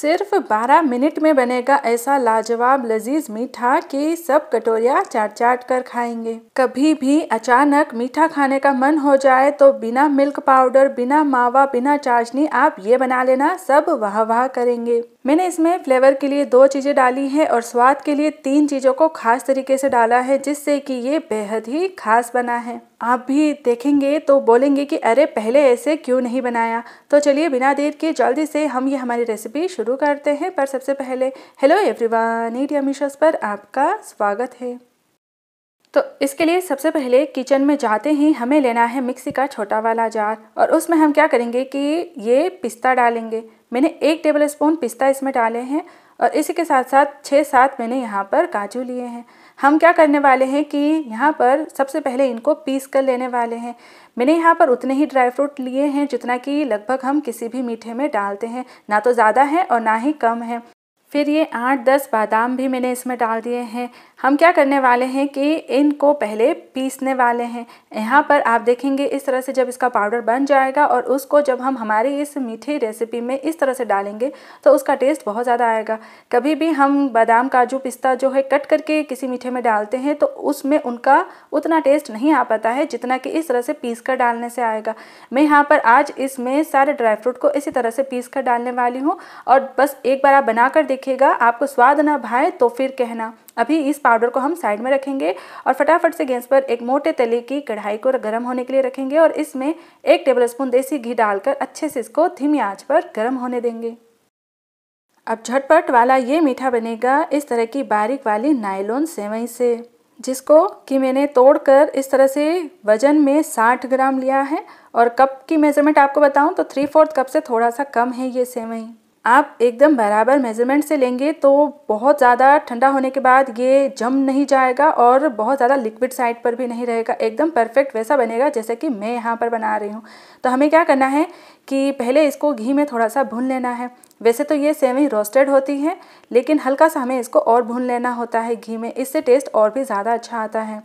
सिर्फ 12 मिनट में बनेगा ऐसा लाजवाब लजीज मीठा कि सब कटोरिया चाट चाट कर खाएंगे कभी भी अचानक मीठा खाने का मन हो जाए तो बिना मिल्क पाउडर बिना मावा बिना चाशनी आप ये बना लेना सब वाह वाह करेंगे मैंने इसमें फ्लेवर के लिए दो चीज़ें डाली हैं और स्वाद के लिए तीन चीज़ों को खास तरीके से डाला है जिससे की ये बेहद ही खास बना है आप भी देखेंगे तो बोलेंगे कि अरे पहले ऐसे क्यों नहीं बनाया तो चलिए बिना देर के जल्दी से हम ये हमारी रेसिपी शुरू करते हैं पर सबसे पहले हेलो एवरीवन ईट अमीशस पर आपका स्वागत है तो इसके लिए सबसे पहले किचन में जाते ही हमें लेना है मिक्सी का छोटा वाला जार और उसमें हम क्या करेंगे कि ये पिस्ता डालेंगे मैंने एक टेबल स्पून पिस्ता इसमें डाले हैं और इसी के साथ साथ छः सात मैंने यहाँ पर काजू लिए हैं हम क्या करने वाले हैं कि यहाँ पर सबसे पहले इनको पीस कर लेने वाले हैं मैंने यहाँ पर उतने ही ड्राई फ्रूट लिए हैं जितना कि लगभग हम किसी भी मीठे में डालते हैं ना तो ज़्यादा है और ना ही कम है फिर ये आठ दस बादाम भी मैंने इसमें डाल दिए हैं हम क्या करने वाले हैं कि इनको पहले पीसने वाले हैं यहाँ पर आप देखेंगे इस तरह से जब इसका पाउडर बन जाएगा और उसको जब हम हमारे इस मीठी रेसिपी में इस तरह से डालेंगे तो उसका टेस्ट बहुत ज़्यादा आएगा कभी भी हम बादाम काजू पिस्ता जो है कट करके किसी मीठे में डालते हैं तो उसमें उनका उतना टेस्ट नहीं आ पाता है जितना कि इस तरह से पीस कर डालने से आएगा मैं यहाँ पर आज इसमें सारे ड्राई फ्रूट को इसी तरह से पीस कर डालने वाली हूँ और बस एक बार आप बना कर देखें रखिएगा आपको स्वाद ना भाए तो फिर कहना अभी इस पाउडर को हम साइड में रखेंगे और फटाफट से गैस पर एक मोटे तले की कढ़ाई को गर्म होने के लिए रखेंगे और इसमें एक टेबलस्पून देसी घी डालकर अच्छे से इसको धीमी आंच पर गर्म होने देंगे अब झटपट वाला ये मीठा बनेगा इस तरह की बारीक वाली नायलोन सेवई से जिसको कि मैंने तोड़कर इस तरह से वजन में 60 ग्राम लिया है और कप की मेज़रमेंट आपको बताऊं तो थ्री फोर्थ कप से थोड़ा सा कम है ये सेवई आप एकदम बराबर मेज़रमेंट से लेंगे तो बहुत ज़्यादा ठंडा होने के बाद ये जम नहीं जाएगा और बहुत ज़्यादा लिक्विड साइड पर भी नहीं रहेगा एकदम परफेक्ट वैसा बनेगा जैसे कि मैं यहाँ पर बना रही हूँ तो हमें क्या करना है कि पहले इसको घी में थोड़ा सा भून लेना है वैसे तो ये ही रोस्टेड होती है लेकिन हल्का सा हमें इसको और भून लेना होता है घी में इससे टेस्ट और भी ज़्यादा अच्छा आता है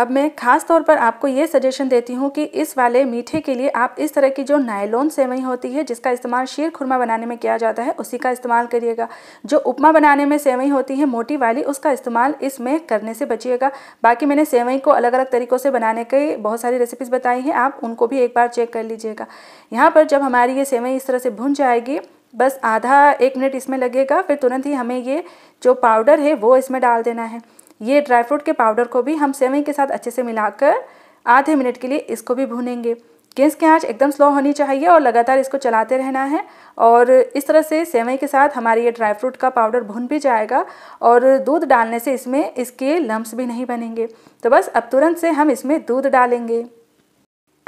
अब मैं ख़ास तौर पर आपको ये सजेशन देती हूँ कि इस वाले मीठे के लिए आप इस तरह की जो नायलोन सेवई होती है जिसका इस्तेमाल शीर खुरमा बनाने में किया जाता है उसी का इस्तेमाल करिएगा जो उपमा बनाने में सेवई होती है मोटी वाली उसका इस्तेमाल इसमें करने से बचिएगा बाकी मैंने सेवई को अलग अलग तरीक़ों से बनाने के बहुत सारी रेसिपीज़ बताई हैं आप उनको भी एक बार चेक कर लीजिएगा यहाँ पर जब हमारी ये सेवई इस तरह से भुन जाएगी बस आधा एक मिनट इसमें लगेगा फिर तुरंत ही हमें ये जो पाउडर है वो इसमें डाल देना है ये ड्राई फ्रूट के पाउडर को भी हम सेवई के साथ अच्छे से मिलाकर आधे मिनट के लिए इसको भी भूनेंगे गैस की आँच एकदम स्लो होनी चाहिए और लगातार इसको चलाते रहना है और इस तरह से सेवई के साथ हमारे ये ड्राई फ्रूट का पाउडर भुन भी जाएगा और दूध डालने से इसमें इसके लम्ब्स भी नहीं बनेंगे तो बस अब तुरंत से हम इसमें दूध डालेंगे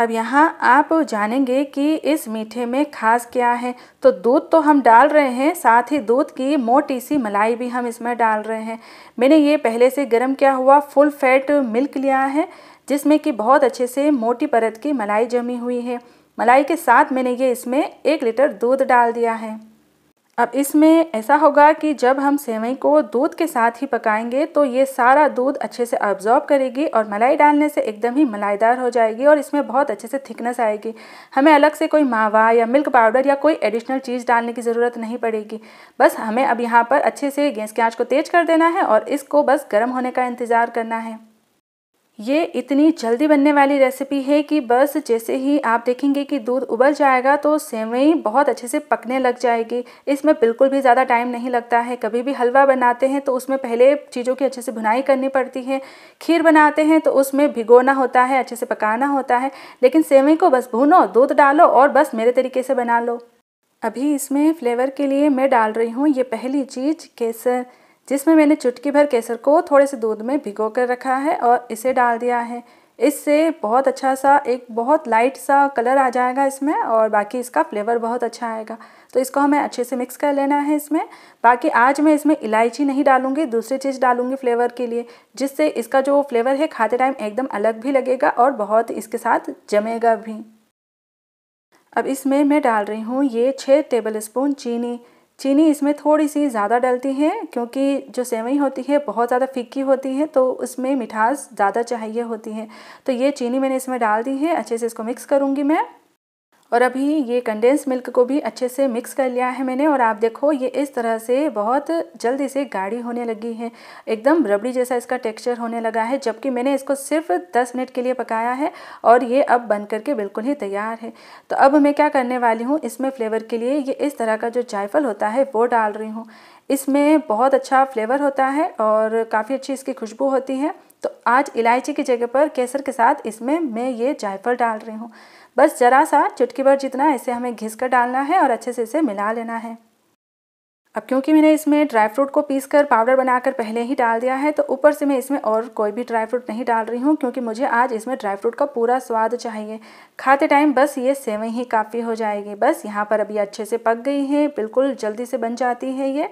अब यहाँ आप जानेंगे कि इस मीठे में खास क्या है तो दूध तो हम डाल रहे हैं साथ ही दूध की मोटी सी मलाई भी हम इसमें डाल रहे हैं मैंने ये पहले से गर्म किया हुआ फुल फैट मिल्क लिया है जिसमें कि बहुत अच्छे से मोटी परत की मलाई जमी हुई है मलाई के साथ मैंने ये इसमें एक लीटर दूध डाल दिया है अब इसमें ऐसा होगा कि जब हम सेवई को दूध के साथ ही पकाएंगे तो ये सारा दूध अच्छे से अब्जॉर्ब करेगी और मलाई डालने से एकदम ही मलाईदार हो जाएगी और इसमें बहुत अच्छे से थिकनेस आएगी हमें अलग से कोई मावा या मिल्क पाउडर या कोई एडिशनल चीज़ डालने की ज़रूरत नहीं पड़ेगी बस हमें अब यहाँ पर अच्छे से गैस की आँच को तेज़ कर देना है और इसको बस गर्म होने का इंतज़ार करना है ये इतनी जल्दी बनने वाली रेसिपी है कि बस जैसे ही आप देखेंगे कि दूध उबल जाएगा तो सेवई बहुत अच्छे से पकने लग जाएगी इसमें बिल्कुल भी ज़्यादा टाइम नहीं लगता है कभी भी हलवा बनाते हैं तो उसमें पहले चीज़ों की अच्छे से भुनाई करनी पड़ती है खीर बनाते हैं तो उसमें भिगोना होता है अच्छे से पकाना होता है लेकिन सेवई को बस भूनो दूध डालो और बस मेरे तरीके से बना लो अभी इसमें फ्लेवर के लिए मैं डाल रही हूँ ये पहली चीज़ केसर जिसमें मैंने चुटकी भर केसर को थोड़े से दूध में भिगो कर रखा है और इसे डाल दिया है इससे बहुत अच्छा सा एक बहुत लाइट सा कलर आ जाएगा इसमें और बाकी इसका फ्लेवर बहुत अच्छा आएगा तो इसको हमें अच्छे से मिक्स कर लेना है इसमें बाकी आज मैं इसमें इलायची नहीं डालूंगी दूसरी चीज़ डालूंगी फ्लेवर के लिए जिससे इसका जो फ्लेवर है खाते टाइम एकदम अलग भी लगेगा और बहुत इसके साथ जमेगा भी अब इसमें मैं डाल रही हूँ ये छः टेबल स्पून चीनी चीनी इसमें थोड़ी सी ज़्यादा डलती है क्योंकि जो सेवई होती है बहुत ज़्यादा फिक्की होती है तो उसमें मिठास ज़्यादा चाहिए होती है तो ये चीनी मैंने इसमें डाल दी है अच्छे से इसको मिक्स करूँगी मैं और अभी ये कंडेंस मिल्क को भी अच्छे से मिक्स कर लिया है मैंने और आप देखो ये इस तरह से बहुत जल्दी से गाढ़ी होने लगी है एकदम रबड़ी जैसा इसका टेक्सचर होने लगा है जबकि मैंने इसको सिर्फ दस मिनट के लिए पकाया है और ये अब बन करके बिल्कुल ही तैयार है तो अब मैं क्या करने वाली हूँ इसमें फ्लेवर के लिए ये इस तरह का जो जायफल होता है वो डाल रही हूँ इसमें बहुत अच्छा फ्लेवर होता है और काफ़ी अच्छी इसकी खुशबू होती है तो आज इलायची की जगह पर केसर के साथ इसमें मैं ये जायफल डाल रही हूँ बस जरा सा चुटकी भर जितना इसे हमें घिस कर डालना है और अच्छे से इसे मिला लेना है अब क्योंकि मैंने इसमें ड्राई फ्रूट को पीस कर पाउडर बनाकर पहले ही डाल दिया है तो ऊपर से मैं इसमें और कोई भी ड्राई फ्रूट नहीं डाल रही हूँ क्योंकि मुझे आज इसमें ड्राई फ्रूट का पूरा स्वाद चाहिए खाते टाइम बस ये सेवई ही काफ़ी हो जाएगी बस यहाँ पर अभी अच्छे से पक गई है बिल्कुल जल्दी से बन जाती है ये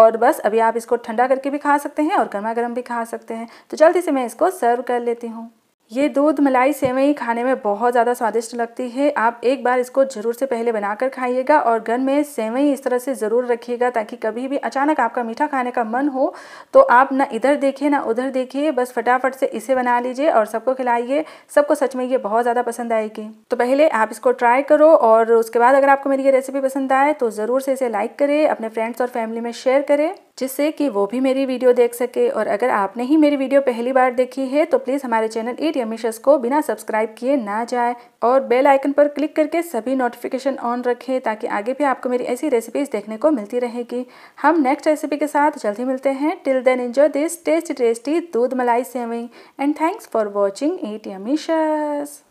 और बस अभी आप इसको ठंडा करके भी खा सकते हैं और गर्मा गर्म भी खा सकते हैं तो जल्दी से मैं इसको सर्व कर लेती हूँ ये दूध मलाई सेवई खाने में बहुत ज़्यादा स्वादिष्ट लगती है आप एक बार इसको ज़रूर से पहले बनाकर खाइएगा और घर में सेवई इस तरह से ज़रूर रखिएगा ताकि कभी भी अचानक आपका मीठा खाने का मन हो तो आप ना इधर देखिए ना उधर देखिए बस फटाफट से इसे बना लीजिए और सबको खिलाइए सबको सच में ये बहुत ज़्यादा पसंद आएगी तो पहले आप इसको ट्राई करो और उसके बाद अगर आपको मेरी ये रेसिपी पसंद आए तो ज़रूर से इसे लाइक करें अपने फ्रेंड्स और फैमिली में शेयर करें जिससे कि वो भी मेरी वीडियो देख सके और अगर आपने ही मेरी वीडियो पहली बार देखी है तो प्लीज़ हमारे चैनल ईट टी को बिना सब्सक्राइब किए ना जाए और बेल आइकन पर क्लिक करके सभी नोटिफिकेशन ऑन रखें ताकि आगे भी आपको मेरी ऐसी रेसिपीज़ देखने को मिलती रहेगी हम नेक्स्ट रेसिपी के साथ जल्दी मिलते हैं till then enjoy this taste tasty दूध मलाई सेविंग एंड थैंक्स फॉर वॉचिंग ईट टी